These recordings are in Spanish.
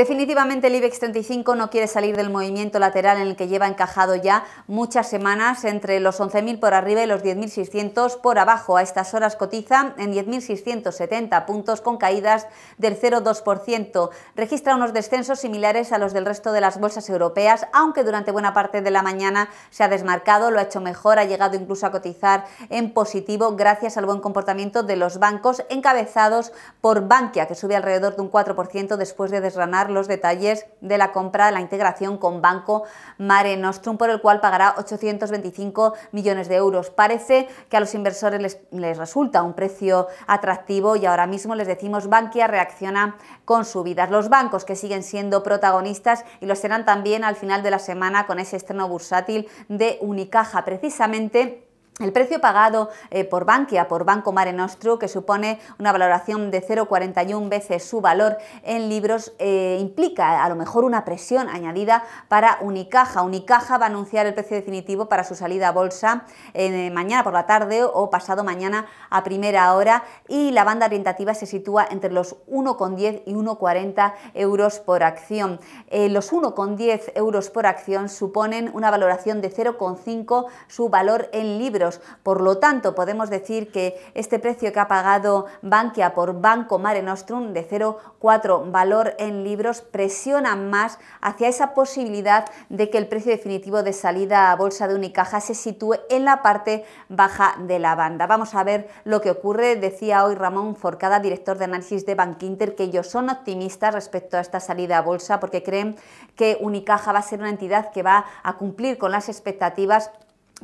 Definitivamente el IBEX 35 no quiere salir del movimiento lateral en el que lleva encajado ya muchas semanas entre los 11.000 por arriba y los 10.600 por abajo. A estas horas cotiza en 10.670 puntos con caídas del 0,2%. Registra unos descensos similares a los del resto de las bolsas europeas, aunque durante buena parte de la mañana se ha desmarcado, lo ha hecho mejor, ha llegado incluso a cotizar en positivo gracias al buen comportamiento de los bancos encabezados por Bankia, que sube alrededor de un 4% después de desranar los detalles de la compra de la integración con Banco Mare Nostrum, por el cual pagará 825 millones de euros. Parece que a los inversores les, resulta un precio atractivo y ahora mismo les decimos Bankia reacciona con subidas. Los bancos que siguen siendo protagonistas y lo serán también al final de la semana con ese estreno bursátil de Unicaja. Precisamente el precio pagado eh, por Bankia, por Banco Mare Nostrum, que supone una valoración de 0,41 veces su valor en libros, eh, implica a lo mejor una presión añadida para Unicaja. Unicaja va a anunciar el precio definitivo para su salida a bolsa eh, mañana por la tarde o pasado mañana a primera hora y la banda orientativa se sitúa entre los 1,10 y 1,40 euros por acción. los 1,10 euros por acción suponen una valoración de 0,5 su valor en libros por lo tanto, podemos decir que este precio que ha pagado Bankia por Banco Mare Nostrum de 0,4 valor en libros presiona más hacia esa posibilidad de que el precio definitivo de salida a bolsa de Unicaja se sitúe en la parte baja de la banda. Vamos a ver lo que ocurre, decía hoy Ramón Forcada, director de análisis de Bankinter, que ellos son optimistas respecto a esta salida a bolsa porque creen que Unicaja va a ser una entidad que va a cumplir con las expectativas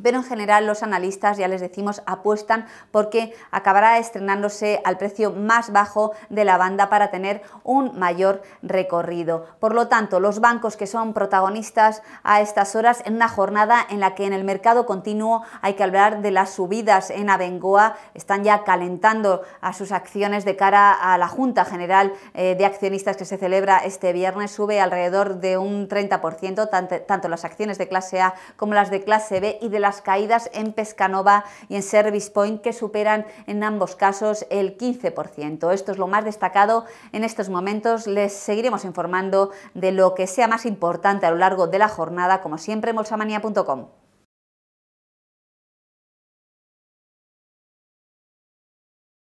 pero en general los analistas, ya les decimos, apuestan porque acabará estrenándose al precio más bajo de la banda para tener un mayor recorrido. Por lo tanto, los bancos que son protagonistas a estas horas en una jornada en la que en el mercado continuo hay que hablar de las subidas en Abengoa, están ya calentando a sus acciones de cara a la Junta General eh, de Accionistas que se celebra este viernes, sube alrededor de un 30%, tanto las acciones de clase A como las de clase B y de las caídas en Pescanova y en Service Point que superan en ambos casos el 15%. Esto es lo más destacado en estos momentos. Les seguiremos informando de lo que sea más importante a lo largo de la jornada, como siempre en bolsamania.com.